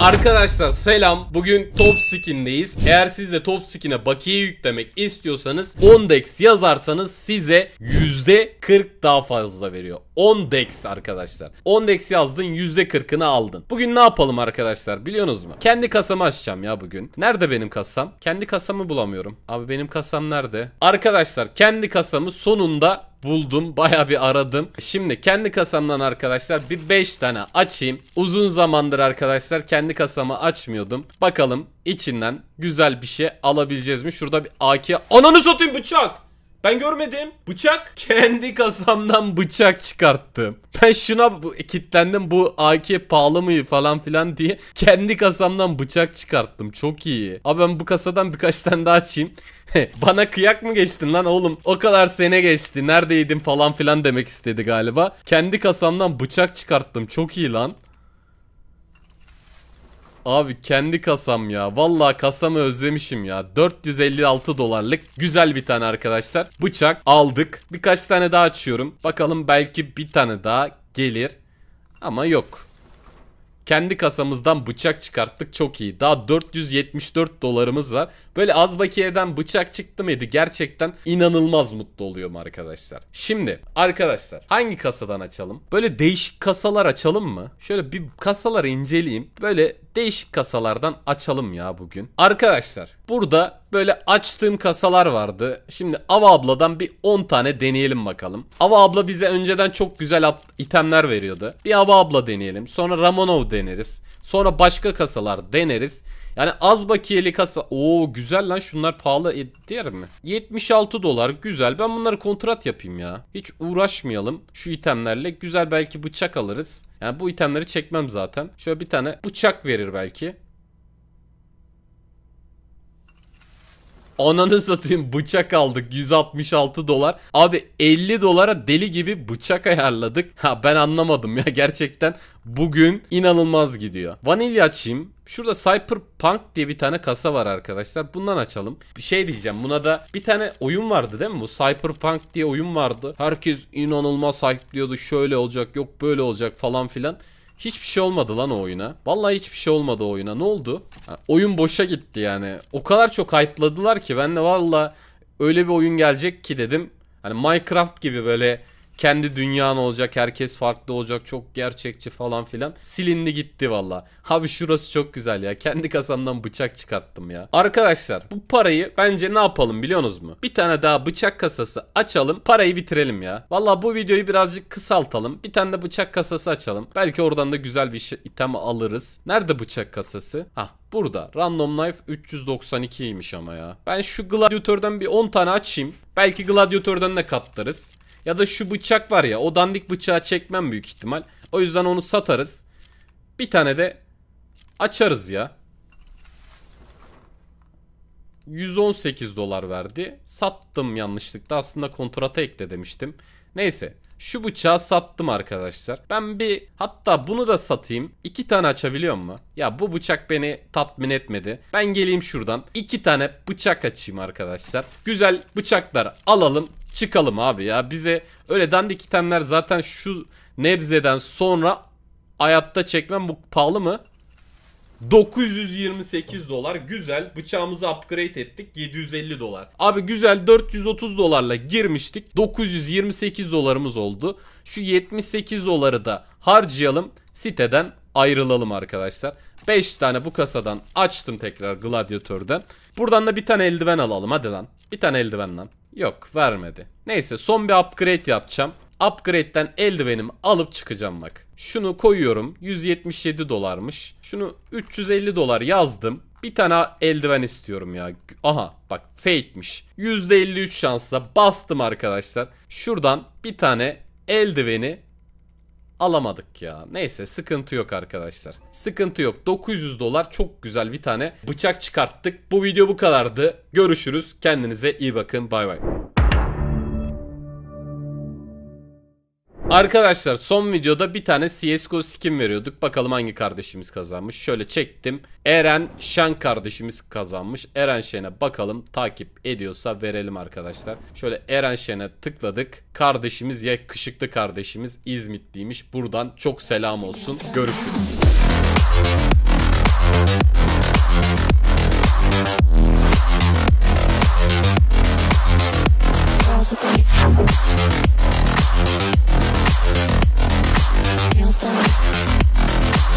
Arkadaşlar selam. Bugün Top Skin'deyiz. Eğer siz de Top Skin'e bakiye yüklemek istiyorsanız 10 dex yazarsanız size %40 daha fazla veriyor. 10 dex arkadaşlar. 10 dex yazdın %40'ını aldın. Bugün ne yapalım arkadaşlar biliyorsunuz mu? Kendi kasamı açacağım ya bugün. Nerede benim kasam? Kendi kasamı bulamıyorum. Abi benim kasam nerede? Arkadaşlar kendi kasamı sonunda buldum. Baya bir aradım. Şimdi kendi kasamdan arkadaşlar bir 5 tane açayım. Uzun zamandır arkadaşlar kendi kasamı açmıyordum. Bakalım içinden güzel bir şey alabileceğiz mi? Şurada bir AK... Ananı satayım bıçak! Ben görmedim. Bıçak. Kendi kasamdan bıçak çıkarttım. Ben şuna kilitlendim. bu AK pahalı mı falan filan diye. Kendi kasamdan bıçak çıkarttım. Çok iyi. Abi ben bu kasadan birkaç tane daha açayım. Bana kıyak mı geçtin lan oğlum? O kadar sene geçti. Neredeydin falan filan demek istedi galiba. Kendi kasamdan bıçak çıkarttım. Çok iyi lan. Abi kendi kasam ya. Vallahi kasamı özlemişim ya. 456 dolarlık güzel bir tane arkadaşlar. Bıçak aldık. Birkaç tane daha açıyorum. Bakalım belki bir tane daha gelir. Ama yok. Kendi kasamızdan bıçak çıkarttık çok iyi. Daha 474 dolarımız var. Böyle az bakiyeden bıçak çıktı mıydı gerçekten inanılmaz mutlu oluyorum arkadaşlar. Şimdi arkadaşlar hangi kasadan açalım? Böyle değişik kasalar açalım mı? Şöyle bir kasaları inceleyeyim. Böyle değişik kasalardan açalım ya bugün. Arkadaşlar burada böyle açtığım kasalar vardı. Şimdi Ava abladan bir 10 tane deneyelim bakalım. Ava abla bize önceden çok güzel itemler veriyordu. Bir Ava abla deneyelim. Sonra Ramonov deneriz. Sonra başka kasalar deneriz. Yani az bakiyeli kasa. Oo güzel lan şunlar pahalı e, diğer mi? 76 dolar güzel. Ben bunları kontrat yapayım ya. Hiç uğraşmayalım şu itemlerle. Güzel belki bıçak alırız. Yani bu itemleri çekmem zaten. Şöyle bir tane bıçak verir belki. Ananı satayım bıçak aldık 166 dolar. Abi 50 dolara deli gibi bıçak ayarladık. Ha ben anlamadım ya gerçekten bugün inanılmaz gidiyor. Vanilya açayım. Şurada Cyberpunk diye bir tane kasa var arkadaşlar. Bundan açalım. Bir şey diyeceğim. Buna da bir tane oyun vardı değil mi? Bu Cyberpunk diye oyun vardı. Herkes inanılmaz hype diyordu. Şöyle olacak yok böyle olacak falan filan. Hiçbir şey olmadı lan o oyuna. Vallahi hiçbir şey olmadı o oyuna. Ne oldu? Ha, oyun boşa gitti yani. O kadar çok hype'ladılar ki ben de valla öyle bir oyun gelecek ki dedim. Hani Minecraft gibi böyle kendi dünyan olacak herkes farklı olacak çok gerçekçi falan filan. Silindi gitti valla. Abi şurası çok güzel ya. Kendi kasamdan bıçak çıkarttım ya. Arkadaşlar bu parayı bence ne yapalım biliyorsunuz mu? Bir tane daha bıçak kasası açalım. Parayı bitirelim ya. Valla bu videoyu birazcık kısaltalım. Bir tane de bıçak kasası açalım. Belki oradan da güzel bir şey, item alırız. Nerede bıçak kasası? Hah Burada Random Knife 392'ymiş ama ya. Ben şu gladyatörden bir 10 tane açayım. Belki gladyatörden de katlarız. Ya da şu bıçak var ya o dandik bıçağı çekmem büyük ihtimal. O yüzden onu satarız. Bir tane de açarız ya. 118 dolar verdi. Sattım yanlışlıkla. Aslında kontrata ekle demiştim. Neyse. Şu bıçağı sattım arkadaşlar. Ben bir hatta bunu da satayım. İki tane açabiliyor mu? Ya bu bıçak beni tatmin etmedi. Ben geleyim şuradan. iki tane bıçak açayım arkadaşlar. Güzel bıçaklar alalım çıkalım abi ya. Bize öyle dandik itemler zaten şu nebzeden sonra hayatta çekmem bu pahalı mı? 928 dolar güzel bıçağımızı upgrade ettik 750 dolar abi güzel 430 dolarla girmiştik 928 dolarımız oldu şu 78 doları da harcayalım siteden ayrılalım arkadaşlar 5 tane bu kasadan açtım tekrar gladyatörden buradan da bir tane eldiven alalım hadi lan bir tane eldiven lan Yok vermedi. Neyse son bir upgrade yapacağım. Upgrade'den eldivenimi alıp çıkacağım bak. Şunu koyuyorum 177 dolarmış. Şunu 350 dolar yazdım. Bir tane eldiven istiyorum ya. Aha bak fatemiş. %53 şansla bastım arkadaşlar. Şuradan bir tane eldiveni alamadık ya. Neyse sıkıntı yok arkadaşlar. Sıkıntı yok. 900 dolar çok güzel bir tane bıçak çıkarttık. Bu video bu kadardı. Görüşürüz. Kendinize iyi bakın. Bay bay. Arkadaşlar son videoda bir tane CSGO skin veriyorduk. Bakalım hangi kardeşimiz kazanmış. Şöyle çektim. Eren Şen kardeşimiz kazanmış. Eren Şen'e bakalım takip ediyorsa verelim arkadaşlar. Şöyle Eren Şen'e tıkladık. Kardeşimiz yakışıklı kardeşimiz İzmitliymiş. Buradan çok selam olsun. Görüşürüz.